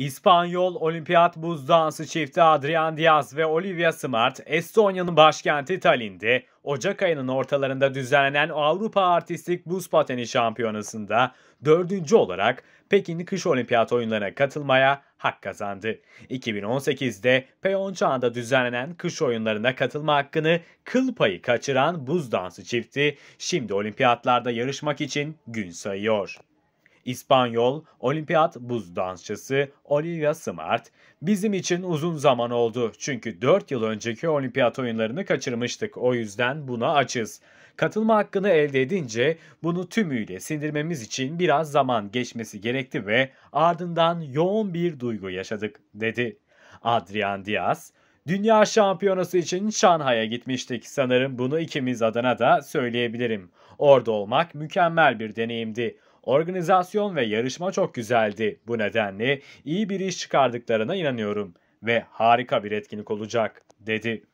İspanyol olimpiyat buz dansı çifti Adrian Diaz ve Olivia Smart, Estonya'nın başkenti Tallinn'de Ocak ayının ortalarında düzenlenen Avrupa Artistik Buz Pateni Şampiyonası'nda dördüncü olarak Pekin Kış Olimpiyat Oyunlarına katılmaya hak kazandı. 2018'de Pyeongchang'da düzenlenen kış oyunlarına katılma hakkını kıl payı kaçıran buz dansı çifti şimdi olimpiyatlarda yarışmak için gün sayıyor. İspanyol, olimpiyat buz dansçısı Olivia Smart, bizim için uzun zaman oldu çünkü 4 yıl önceki olimpiyat oyunlarını kaçırmıştık o yüzden buna açız. Katılma hakkını elde edince bunu tümüyle sindirmemiz için biraz zaman geçmesi gerekti ve ardından yoğun bir duygu yaşadık dedi. Adrian Diaz, Dünya şampiyonası için Şanhay'a gitmiştik. Sanırım bunu ikimiz adına da söyleyebilirim. Orada olmak mükemmel bir deneyimdi. Organizasyon ve yarışma çok güzeldi. Bu nedenle iyi bir iş çıkardıklarına inanıyorum ve harika bir etkinlik olacak, dedi.